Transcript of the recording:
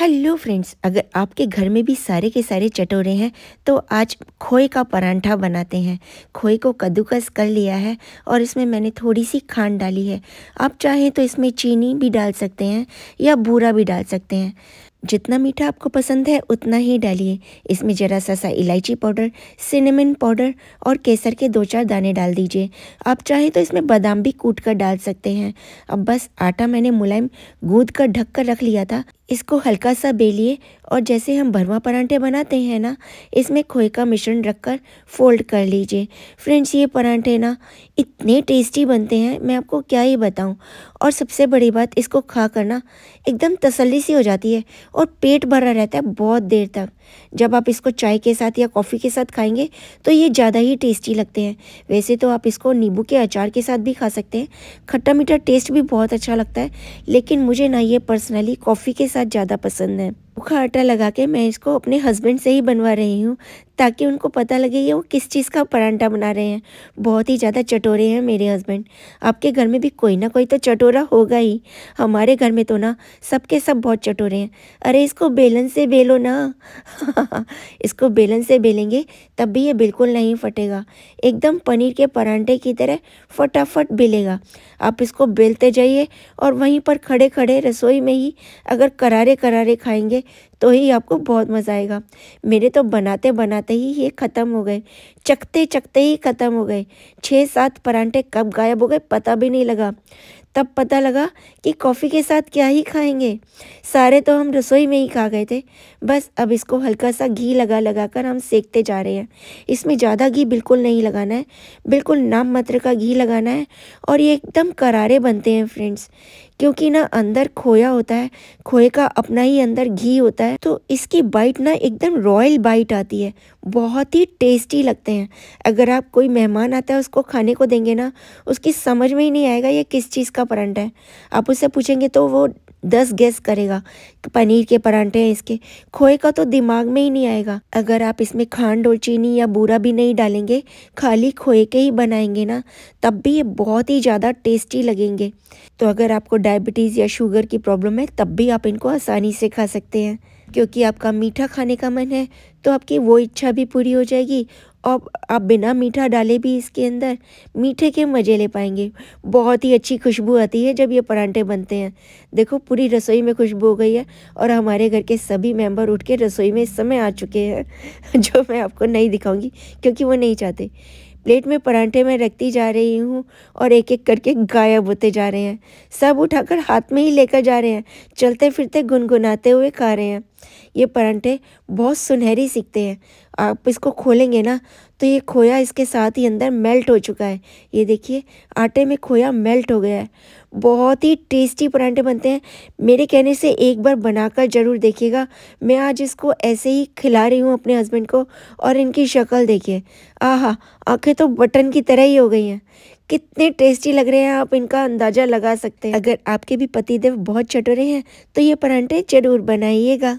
hello friends अगर आपके घर में भी सारे के सारे चटोरे हैं तो आज खोए का परांठा बनाते हैं खोए को कद्दूकस कर लिया है और इसमें मैंने थोड़ी सी खांड डाली है आप चाहें तो इसमें चीनी भी डाल सकते हैं या बूरा भी डाल सकते हैं जितना मीठा आपको पसंद है उतना ही डालिए इसमें ज़रा सा सा इलायची पाउडर सिनेमन पाउडर और केसर के दो चार दाने डाल दीजिए आप चाहें तो इसमें बादाम भी कूट कर डाल सकते हैं अब बस आटा मैंने मुलायम गूंद कर ढक कर रख लिया था इसको हल्का सा बेलिए और जैसे हम भरवा परांठे बनाते हैं ना इसमें खोए का मिश्रण रखकर फोल्ड कर लीजिए फ्रेंड्स ये परांठे ना इतने टेस्टी बनते हैं मैं आपको क्या ही बताऊं और सबसे बड़ी बात इसको खा कर ना एकदम तसल्ली सी हो जाती है और पेट भरा रहता है बहुत देर तक जब आप इसको चाय के साथ या कॉफ़ी के साथ खाएंगे तो ये ज़्यादा ही टेस्टी लगते हैं वैसे तो आप इसको नींबू के अचार के साथ भी खा सकते हैं खट्टा मीठा टेस्ट भी बहुत अच्छा लगता है लेकिन मुझे ना ये पर्सनली कॉफ़ी के साथ साथ ज़्यादा पसंद है भूखा आटा लगा के मैं इसको अपने हस्बैंड से ही बनवा रही हूँ ताकि उनको पता लगे ये वो किस चीज़ का परांठा बना रहे हैं बहुत ही ज़्यादा चटोरे हैं मेरे हस्बैंड आपके घर में भी कोई ना कोई तो चटोरा होगा ही हमारे घर में तो ना सबके सब बहुत चटोरे हैं अरे इसको बेलन से बेलो ना इसको बेलन से बेलेंगे तब भी ये बिल्कुल नहीं फटेगा एकदम पनीर के परांठे की तरह फटाफट बेलेगा आप इसको बेलते जाइए और वहीं पर खड़े खड़े रसोई में ही अगर करारे करारे खाएंगे तो ही आपको बहुत मज़ा आएगा मेरे तो बनाते बनाते ही ये ख़त्म हो गए चखते चखते ही ख़त्म हो गए छः सात परांठे कब गायब हो गए पता भी नहीं लगा तब पता लगा कि कॉफ़ी के साथ क्या ही खाएंगे सारे तो हम रसोई में ही खा गए थे बस अब इसको हल्का सा घी लगा लगा कर हम सेकते जा रहे हैं इसमें ज़्यादा घी बिल्कुल नहीं लगाना है बिल्कुल नाम मात्र का घी लगाना है और ये एकदम करारे बनते हैं फ्रेंड्स क्योंकि ना अंदर खोया होता है खोए का अपना ही अंदर घी होता है तो इसकी बाइट ना एकदम रॉयल बाइट आती है बहुत ही टेस्टी लगते हैं अगर आप कोई मेहमान आता है उसको खाने को देंगे ना उसकी समझ में ही नहीं आएगा ये किस चीज़ किसका परांठा है आप उससे पूछेंगे तो वो दस गेस करेगा पनीर के परांठे हैं इसके खोए का तो दिमाग में ही नहीं आएगा अगर आप इसमें खांड और चीनी या बूरा भी नहीं डालेंगे खाली खोए के ही बनाएंगे ना तब भी ये बहुत ही ज़्यादा टेस्टी लगेंगे तो अगर आपको डायबिटीज़ या शुगर की प्रॉब्लम है तब भी आप इनको आसानी से खा सकते हैं क्योंकि आपका मीठा खाने का मन है तो आपकी वो इच्छा भी पूरी हो जाएगी और आप बिना मीठा डाले भी इसके अंदर मीठे के मज़े ले पाएंगे बहुत ही अच्छी खुशबू आती है जब ये परांठे बनते हैं देखो पूरी रसोई में खुशबू हो गई है और हमारे घर के सभी मेंबर उठ के रसोई में इस समय आ चुके हैं जो मैं आपको नहीं दिखाऊंगी क्योंकि वो नहीं चाहते प्लेट में परांठे में रखती जा रही हूँ और एक एक करके गायब होते जा रहे हैं सब उठाकर हाथ में ही लेकर जा रहे हैं चलते फिरते गुनगुनाते हुए खा रहे हैं ये परांठे बहुत सुनहरी सीखते हैं आप इसको खोलेंगे ना तो ये खोया इसके साथ ही अंदर मेल्ट हो चुका है ये देखिए आटे में खोया मेल्ट हो गया है बहुत ही टेस्टी परांठे बनते हैं मेरे कहने से एक बार बनाकर ज़रूर देखिएगा मैं आज इसको ऐसे ही खिला रही हूँ अपने हस्बैंड को और इनकी शक्ल देखिए आहा आंखें तो बटन की तरह ही हो गई हैं कितने टेस्टी लग रहे हैं आप इनका अंदाज़ा लगा सकते हैं अगर आपके भी पतिदेव बहुत चटोरे हैं तो ये परांठे ज़रूर बनाइएगा